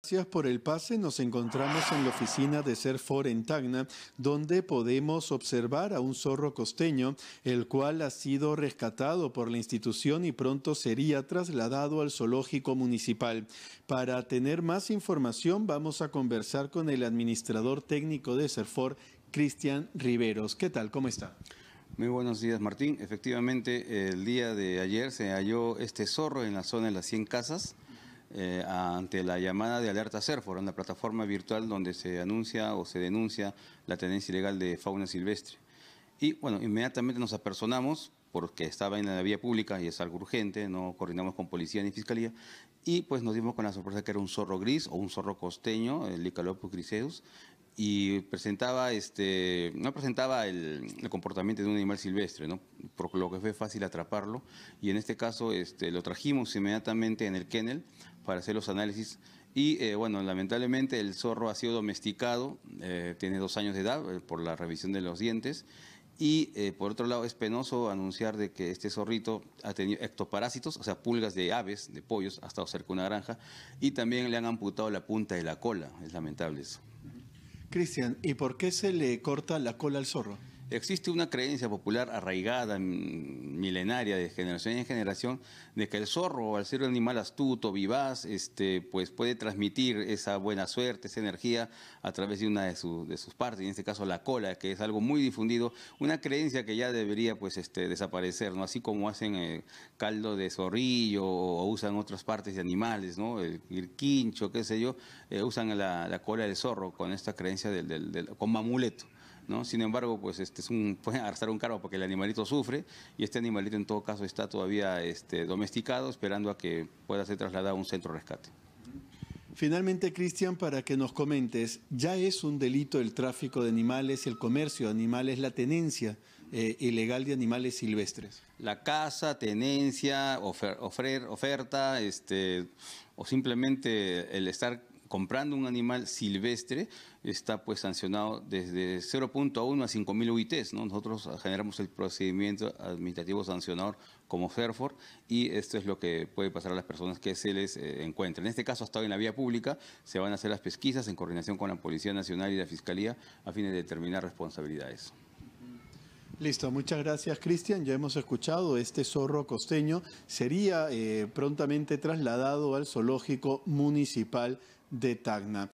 Gracias por el pase. Nos encontramos en la oficina de Serfor en Tacna, donde podemos observar a un zorro costeño, el cual ha sido rescatado por la institución y pronto sería trasladado al zoológico municipal. Para tener más información, vamos a conversar con el administrador técnico de Serfor, Cristian Riveros. ¿Qué tal? ¿Cómo está? Muy buenos días, Martín. Efectivamente, el día de ayer se halló este zorro en la zona de las 100 casas. Eh, ante la llamada de Alerta Cerfor, una plataforma virtual donde se anuncia o se denuncia la tenencia ilegal de fauna silvestre. Y bueno, inmediatamente nos apersonamos porque estaba en la vía pública y es algo urgente, no coordinamos con policía ni fiscalía, y pues nos dimos con la sorpresa que era un zorro gris o un zorro costeño, el Licalopus griseus, y presentaba este no presentaba el, comportamiento de un animal silvestre no por lo que fue fácil atraparlo y en este caso este lo trajimos inmediatamente en el kennel para hacer los análisis. Y eh, bueno, lamentablemente el zorro ha sido domesticado, eh, tiene dos años de edad eh, por la revisión de los dientes. Y por otro lado, es penoso anunciar de que este zorrito ha tenido ectoparásitos, o sea, pulgas de aves, de pollos, ha estado cerca de una granja, y también le han amputado la punta de la cola. Es lamentable eso. Cristian, ¿y por qué se le corta la cola al zorro? Existe una creencia popular arraigada en milenaria de generación en generación de que el zorro, al ser un animal astuto, vivaz, este, pues puede transmitir esa buena suerte, esa energía a través de una de, sus partes, en este caso la cola, que es algo muy difundido, una creencia que ya debería pues este, desaparecer, ¿no? Así como hacen eh, caldo de zorrillo o usan otras partes de animales, ¿no? El, quincho, qué sé yo, eh, usan la, cola del zorro con esta creencia del, del, amuleto. Sin embargo, pues este es un, pueden arrastrar un cargo porque el animalito sufre y este animalito en todo caso está todavía este, domesticado esperando a que pueda ser trasladado a un centro de rescate. Finalmente, Cristian, para que nos comentes, ya es un delito el tráfico de animales, el comercio de animales, la tenencia eh, ilegal de animales silvestres. La caza, tenencia, ofer, oferta, este, o simplemente el estar comprando un animal silvestre está pues sancionado desde 0.1 a 5.000 UITs. Nosotros generamos el procedimiento administrativo sancionador como Fairford y esto es lo que puede pasar a las personas que se les eh, En este caso hasta hoy en la vía pública, se van a hacer las pesquisas en coordinación con la Policía Nacional y la Fiscalía a fin de determinar responsabilidades. Listo, muchas gracias Cristian. Ya hemos escuchado, este zorro costeño sería eh, prontamente trasladado al zoológico municipal de